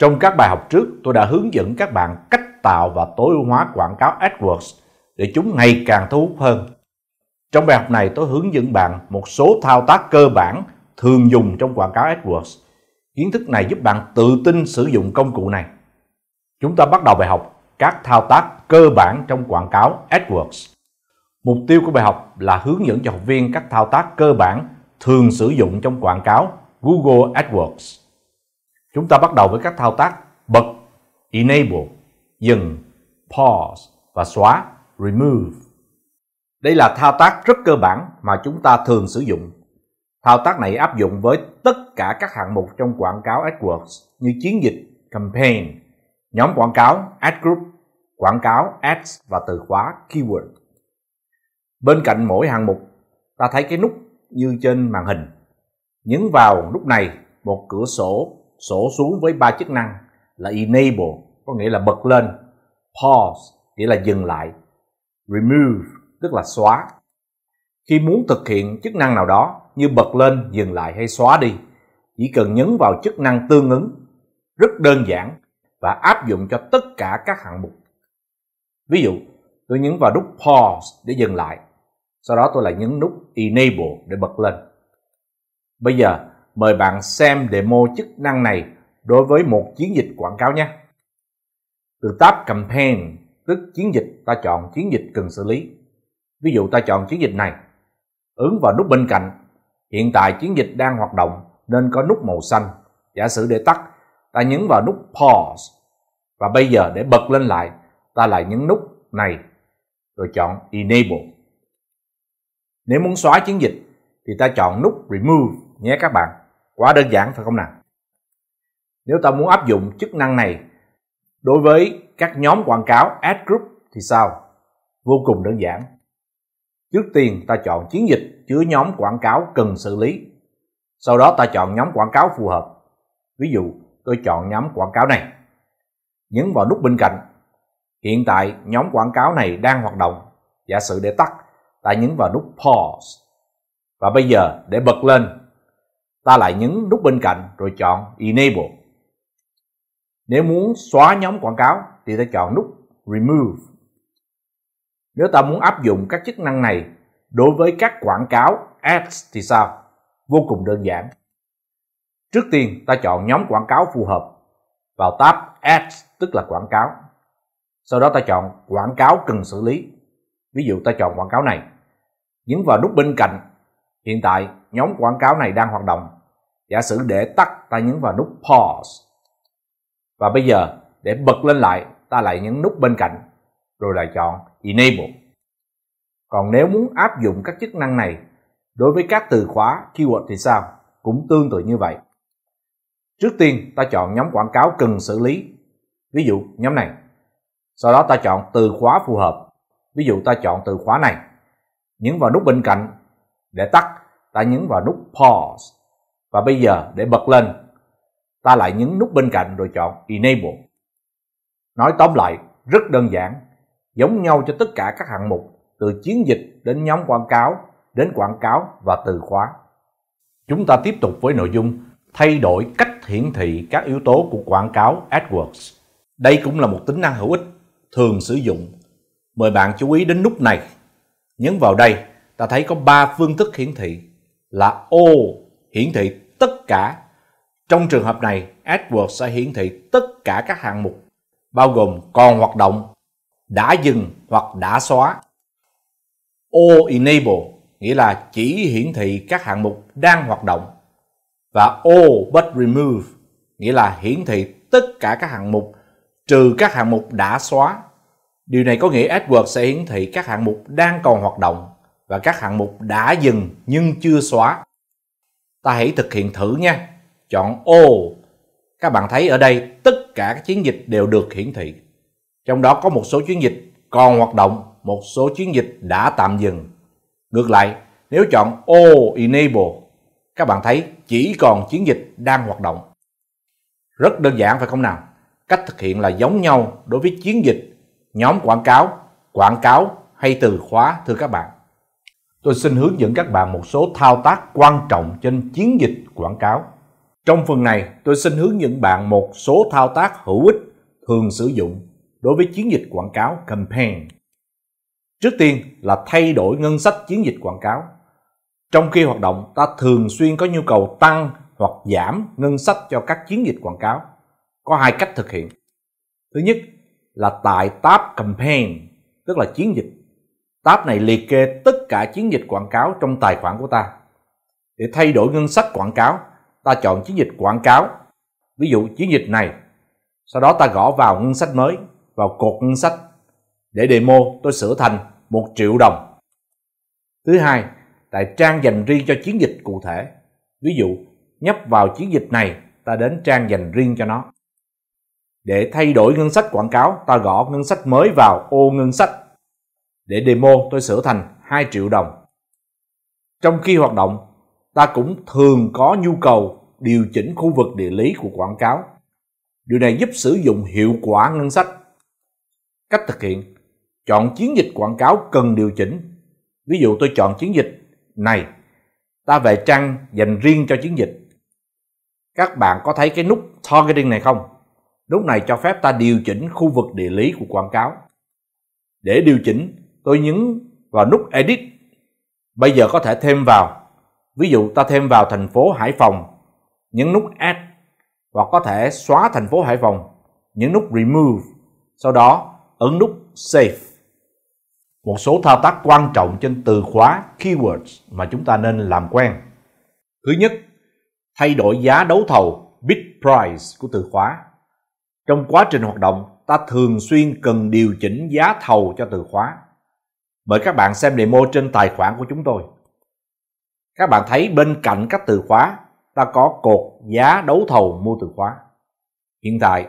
Trong các bài học trước, tôi đã hướng dẫn các bạn cách tạo và tối ưu hóa quảng cáo AdWords để chúng ngày càng thu hút hơn. Trong bài học này, tôi hướng dẫn bạn một số thao tác cơ bản thường dùng trong quảng cáo AdWords. Kiến thức này giúp bạn tự tin sử dụng công cụ này. Chúng ta bắt đầu bài học các thao tác cơ bản trong quảng cáo AdWords. Mục tiêu của bài học là hướng dẫn cho học viên các thao tác cơ bản thường sử dụng trong quảng cáo Google AdWords. Chúng ta bắt đầu với các thao tác bật, enable, dừng, pause và xóa, remove. Đây là thao tác rất cơ bản mà chúng ta thường sử dụng. Thao tác này áp dụng với tất cả các hạng mục trong quảng cáo AdWords như chiến dịch, campaign, nhóm quảng cáo, ad group, quảng cáo, ads và từ khóa keyword. Bên cạnh mỗi hạng mục, ta thấy cái nút như trên màn hình. Nhấn vào nút này, một cửa sổ sổ xuống với ba chức năng là enable có nghĩa là bật lên, pause nghĩa là dừng lại, remove tức là xóa. Khi muốn thực hiện chức năng nào đó như bật lên, dừng lại hay xóa đi, chỉ cần nhấn vào chức năng tương ứng rất đơn giản và áp dụng cho tất cả các hạng mục. Ví dụ, tôi nhấn vào nút pause để dừng lại, sau đó tôi lại nhấn nút enable để bật lên. Bây giờ Mời bạn xem demo chức năng này đối với một chiến dịch quảng cáo nhé. Từ tab Campaign, tức chiến dịch, ta chọn chiến dịch cần xử lý. Ví dụ ta chọn chiến dịch này. Ấn vào nút bên cạnh. Hiện tại chiến dịch đang hoạt động nên có nút màu xanh. Giả sử để tắt, ta nhấn vào nút Pause. Và bây giờ để bật lên lại, ta lại nhấn nút này rồi chọn Enable. Nếu muốn xóa chiến dịch thì ta chọn nút Remove nhé các bạn quá đơn giản phải không nào nếu ta muốn áp dụng chức năng này đối với các nhóm quảng cáo ad group thì sao vô cùng đơn giản trước tiên ta chọn chiến dịch chứa nhóm quảng cáo cần xử lý sau đó ta chọn nhóm quảng cáo phù hợp ví dụ tôi chọn nhóm quảng cáo này nhấn vào nút bên cạnh hiện tại nhóm quảng cáo này đang hoạt động giả sử để tắt ta nhấn vào nút pause và bây giờ để bật lên ta lại nhấn nút bên cạnh rồi chọn Enable. Nếu muốn xóa nhóm quảng cáo thì ta chọn nút Remove. Nếu ta muốn áp dụng các chức năng này đối với các quảng cáo Ads thì sao? Vô cùng đơn giản. Trước tiên ta chọn nhóm quảng cáo phù hợp vào tab Ads tức là quảng cáo. Sau đó ta chọn quảng cáo cần xử lý. Ví dụ ta chọn quảng cáo này. Nhấn vào nút bên cạnh Hiện tại, nhóm quảng cáo này đang hoạt động. Giả sử để tắt, ta nhấn vào nút Pause. Và bây giờ, để bật lên lại, ta lại nhấn nút bên cạnh, rồi lại chọn Enable. Còn nếu muốn áp dụng các chức năng này đối với các từ khóa keyword thì sao? Cũng tương tự như vậy. Trước tiên, ta chọn nhóm quảng cáo cần xử lý. Ví dụ, nhóm này. Sau đó ta chọn từ khóa phù hợp. Ví dụ ta chọn từ khóa này. Nhấn vào nút bên cạnh để tắt ta nhấn vào nút pause và bây giờ để bật lên ta lại nhấn nút bên cạnh rồi chọn enable nói tóm lại rất đơn giản giống nhau cho tất cả các hạng mục từ chiến dịch đến nhóm quảng cáo đến quảng cáo và từ khóa chúng ta tiếp tục với nội dung thay đổi cách hiển thị các yếu tố của quảng cáo AdWords đây cũng là một tính năng hữu ích thường sử dụng mời bạn chú ý đến nút này nhấn vào đây ta thấy có ba phương thức hiển thị là ô hiển thị tất cả. Trong trường hợp này, AdWords sẽ hiển thị tất cả các hạng mục, bao gồm còn hoạt động, đã dừng hoặc đã xóa. O Enable nghĩa là chỉ hiển thị các hạng mục đang hoạt động và O But Remove nghĩa là hiển thị tất cả các hạng mục trừ các hạng mục đã xóa. Điều này có nghĩa AdWords sẽ hiển thị các hạng mục đang còn hoạt động và các hạng mục đã dừng nhưng chưa xóa. Ta hãy thực hiện thử nha. Chọn ô. Các bạn thấy ở đây tất cả các chiến dịch đều được hiển thị. Trong đó có một số chiến dịch còn hoạt động, một số chiến dịch đã tạm dừng. Ngược lại, nếu chọn ô Enable, các bạn thấy chỉ còn chiến dịch đang hoạt động. Rất đơn giản phải không nào? Cách thực hiện là giống nhau đối với chiến dịch, nhóm quảng cáo, quảng cáo hay từ khóa thưa các bạn tôi xin hướng dẫn các bạn một số thao tác quan trọng trên chiến dịch quảng cáo. Trong phần này, tôi xin hướng dẫn bạn một số thao tác hữu ích thường sử dụng đối với chiến dịch quảng cáo campaign. Trước tiên là thay đổi ngân sách chiến dịch quảng cáo. Trong khi hoạt động, ta thường xuyên có nhu cầu tăng hoặc giảm ngân sách cho các chiến dịch quảng cáo. Có hai cách thực hiện. Thứ nhất là tại tab campaign, tức là chiến dịch Tab này liệt kê tất cả chiến dịch quảng cáo trong tài khoản của ta. Để thay đổi ngân sách quảng cáo, ta chọn chiến dịch quảng cáo. Ví dụ chiến dịch này. Sau đó ta gõ vào ngân sách mới, vào cột ngân sách. Để demo tôi sửa thành 1 triệu đồng. Thứ hai, tại trang dành riêng cho chiến dịch cụ thể. Ví dụ, nhấp vào chiến dịch này, ta đến trang dành riêng cho nó. Để thay đổi ngân sách quảng cáo, ta gõ ngân sách mới vào ô ngân sách để demo tôi sửa thành 2 triệu đồng. Trong khi hoạt động, ta cũng thường có nhu cầu điều chỉnh khu vực địa lý của quảng cáo. Điều này giúp sử dụng hiệu quả ngân sách. Cách thực hiện, chọn chiến dịch quảng cáo cần điều chỉnh. Ví dụ tôi chọn chiến dịch này, ta về trang dành riêng cho chiến dịch. Các bạn có thấy cái nút targeting này không? Lúc này cho phép ta điều chỉnh khu vực địa lý của quảng cáo. Để điều chỉnh, tôi nhấn vào nút edit. Bây giờ có thể thêm vào. Ví dụ ta thêm vào thành phố Hải Phòng, nhấn nút add hoặc có thể xóa thành phố Hải Phòng, nhấn nút remove, sau đó ấn nút save. Một số thao tác quan trọng trên từ khóa keywords mà chúng ta nên làm quen. Thứ nhất, thay đổi giá đấu thầu bid price của từ khóa. Trong quá trình hoạt động, ta thường xuyên cần điều chỉnh giá thầu cho từ khóa mời các bạn xem demo trên tài khoản của chúng tôi. Các bạn thấy bên cạnh các từ khóa ta có cột giá đấu thầu mua từ khóa. Hiện tại,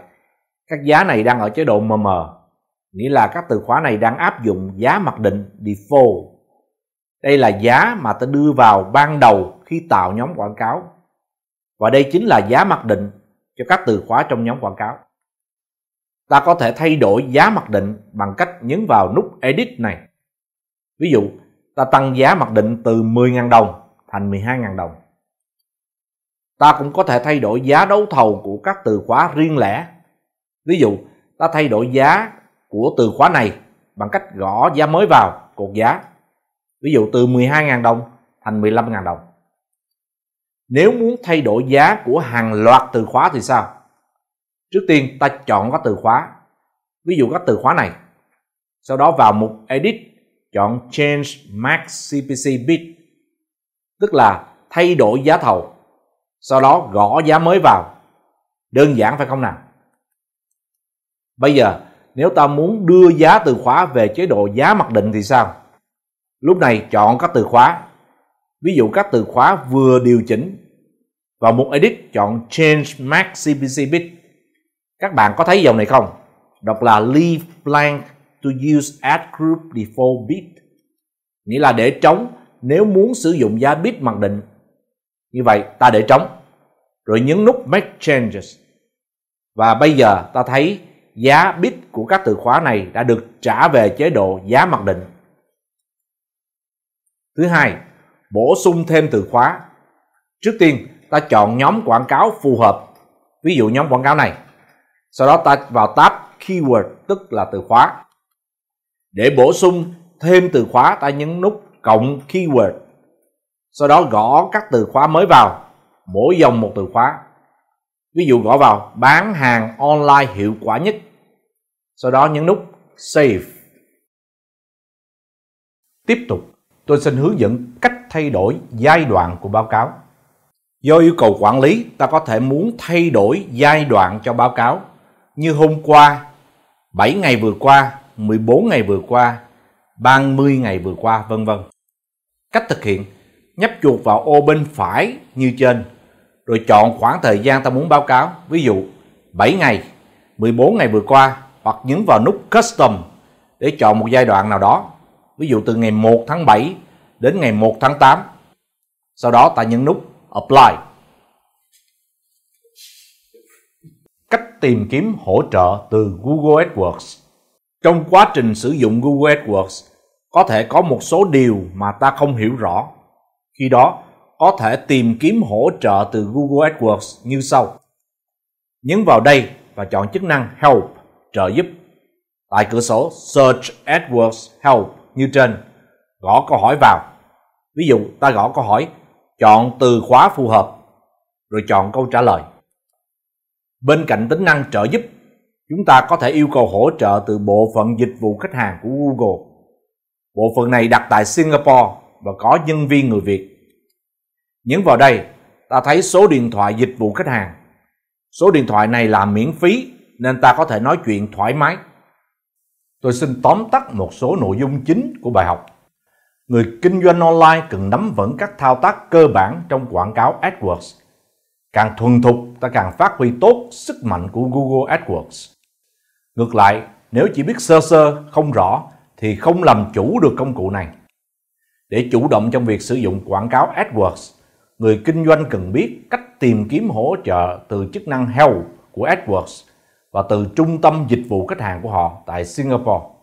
các giá này đang ở chế độ MM, nghĩa là các từ khóa này đang áp dụng giá mặc định default. Đây là giá mà ta đưa vào ban đầu khi tạo nhóm quảng cáo. Và đây chính là giá mặc định cho các từ khóa trong nhóm quảng cáo. Ta có thể thay đổi giá mặc định bằng cách nhấn vào nút Edit này. Ví dụ, ta tăng giá mặc định từ 10.000 đồng thành 12.000 đồng. Ta cũng có thể thay đổi giá đấu thầu của các từ khóa riêng lẻ. Ví dụ, ta thay đổi giá của từ khóa này bằng cách gõ giá mới vào cột giá. Ví dụ từ 12.000 đồng thành 15.000 đồng. Nếu muốn thay đổi giá của hàng loạt từ khóa thì sao? Trước tiên ta chọn các từ khóa, ví dụ các từ khóa này. Sau đó vào mục Edit chọn Change Max CPC Bid, tức là thay đổi giá thầu, sau đó gõ giá mới vào. Đơn giản phải không nào? Bây giờ, nếu ta muốn đưa giá từ khóa về chế độ giá mặc định thì sao? Lúc này chọn các từ khóa. Ví dụ các từ khóa vừa điều chỉnh. Vào mục Edit chọn Change Max CPC Bid. Các bạn có thấy dòng này không? Đọc là Leave Blank to use at group default bid nghĩa là để trống nếu muốn sử dụng giá bid mặc định như vậy ta để trống rồi nhấn nút make changes và bây giờ ta thấy giá bid của các từ khóa này đã được trả về chế độ giá mặc định thứ hai bổ sung thêm từ khóa trước tiên ta chọn nhóm quảng cáo phù hợp ví dụ nhóm quảng cáo này sau đó ta vào tab keyword tức là từ khóa để bổ sung thêm từ khóa ta nhấn nút cộng keyword. Sau đó gõ các từ khóa mới vào, mỗi dòng một từ khóa. Ví dụ gõ vào bán hàng online hiệu quả nhất. Sau đó nhấn nút save. Tiếp tục, tôi xin hướng dẫn cách thay đổi giai đoạn của báo cáo. Do yêu cầu quản lý, ta có thể muốn thay đổi giai đoạn cho báo cáo. Như hôm qua, 7 ngày vừa qua, 14 ngày vừa qua, 30 ngày vừa qua, vân vân. Cách thực hiện, nhấp chuột vào ô bên phải như trên, rồi chọn khoảng thời gian ta muốn báo cáo, ví dụ 7 ngày, 14 ngày vừa qua, hoặc nhấn vào nút Custom để chọn một giai đoạn nào đó, ví dụ từ ngày 1 tháng 7 đến ngày 1 tháng 8. Sau đó ta nhấn nút Apply. Cách tìm kiếm hỗ trợ từ Google AdWords trong quá trình sử dụng Google AdWords, có thể có một số điều mà ta không hiểu rõ. Khi đó, có thể tìm kiếm hỗ trợ từ Google AdWords như sau. Nhấn vào đây và chọn chức năng Help, trợ giúp. Tại cửa sổ Search AdWords Help như trên, gõ câu hỏi vào. Ví dụ ta gõ câu hỏi, chọn từ khóa phù hợp, rồi chọn câu trả lời. Bên cạnh tính năng trợ giúp chúng ta có thể yêu cầu hỗ trợ từ bộ phận dịch vụ khách hàng của Google. Bộ phận này đặt tại Singapore và có nhân viên người Việt. Nhấn vào đây, ta thấy số điện thoại dịch vụ khách hàng. Số điện thoại này là miễn phí nên ta có thể nói chuyện thoải mái. Tôi xin tóm tắt một số nội dung chính của bài học. Người kinh doanh online cần nắm vững các thao tác cơ bản trong quảng cáo AdWords. Càng thuần thục, ta càng phát huy tốt sức mạnh của Google AdWords. Ngược lại, nếu chỉ biết sơ sơ, không rõ thì không làm chủ được công cụ này. Để chủ động trong việc sử dụng quảng cáo AdWords, người kinh doanh cần biết cách tìm kiếm hỗ trợ từ chức năng Help của AdWords và từ trung tâm dịch vụ khách hàng của họ tại Singapore.